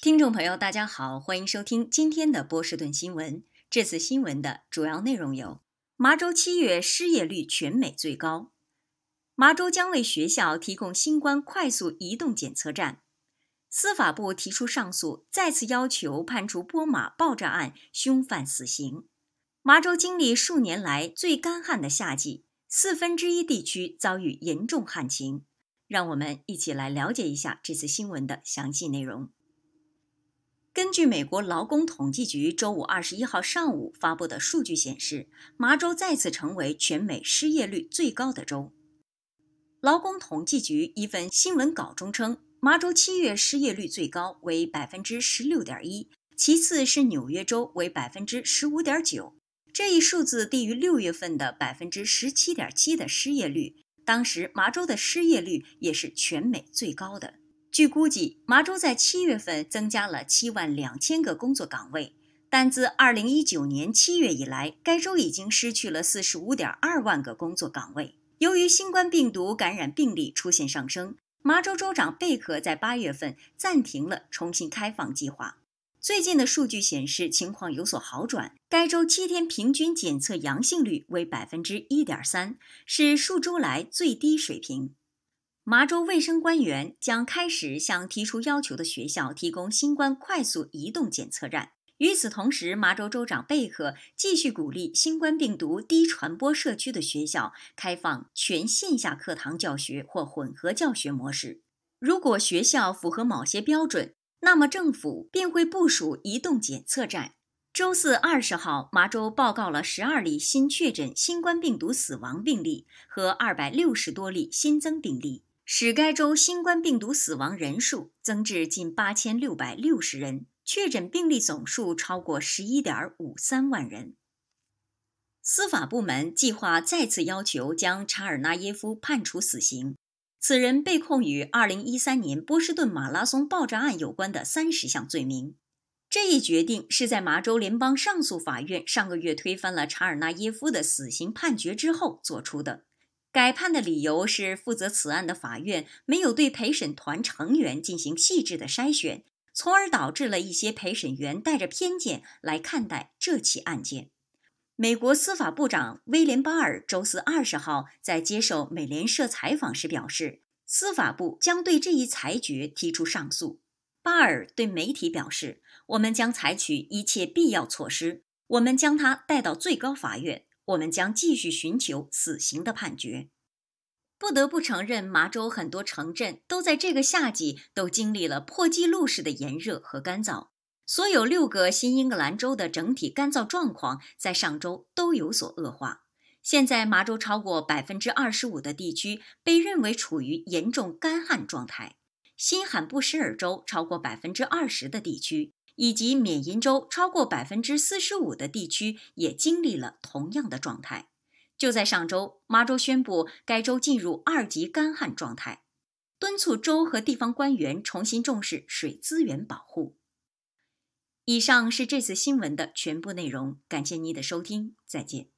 听众朋友，大家好，欢迎收听今天的波士顿新闻。这次新闻的主要内容有：麻州七月失业率全美最高；麻州将为学校提供新冠快速移动检测站；司法部提出上诉，再次要求判处波马爆炸案凶犯死刑；麻州经历数年来最干旱的夏季，四分之一地区遭遇严重旱情。让我们一起来了解一下这次新闻的详细内容。根据美国劳工统计局周五二十一号上午发布的数据显示，麻州再次成为全美失业率最高的州。劳工统计局一份新闻稿中称，麻州七月失业率最高为百分之十六点一，其次是纽约州为百分之十五点九。这一数字低于六月份的百分之十七点七的失业率，当时麻州的失业率也是全美最高的。据估计，麻州在七月份增加了七万两千个工作岗位，但自二零一九年七月以来，该州已经失去了四十五点二万个工作岗位。由于新冠病毒感染病例出现上升，麻州州长贝克在八月份暂停了重新开放计划。最近的数据显示，情况有所好转。该州七天平均检测阳性率为百分之一点三，是数周来最低水平。麻州卫生官员将开始向提出要求的学校提供新冠快速移动检测站。与此同时，麻州州长贝克继续鼓励新冠病毒低传播社区的学校开放全线下课堂教学或混合教学模式。如果学校符合某些标准，那么政府便会部署移动检测站。周四二十号，麻州报告了十二例新确诊新冠病毒死亡病例和二百六十多例新增病例。使该州新冠病毒死亡人数增至近八千六百六十人，确诊病例总数超过十一点五三万人。司法部门计划再次要求将查尔纳耶夫判处死刑，此人被控与二零一三年波士顿马拉松爆炸案有关的三十项罪名。这一决定是在麻州联邦上诉法院上个月推翻了查尔纳耶夫的死刑判决之后做出的。改判的理由是，负责此案的法院没有对陪审团成员进行细致的筛选，从而导致了一些陪审员带着偏见来看待这起案件。美国司法部长威廉·巴尔周四二十号在接受美联社采访时表示，司法部将对这一裁决提出上诉。巴尔对媒体表示：“我们将采取一切必要措施，我们将他带到最高法院。”我们将继续寻求死刑的判决。不得不承认，麻州很多城镇都在这个夏季都经历了破纪录式的炎热和干燥。所有六个新英格兰州的整体干燥状况在上周都有所恶化。现在，麻州超过百分之二十五的地区被认为处于严重干旱状态。新罕布什尔州超过百分之二十的地区。以及缅因州超过百分之四十五的地区也经历了同样的状态。就在上周，麻州宣布该州进入二级干旱状态，敦促州和地方官员重新重视水资源保护。以上是这次新闻的全部内容，感谢您的收听，再见。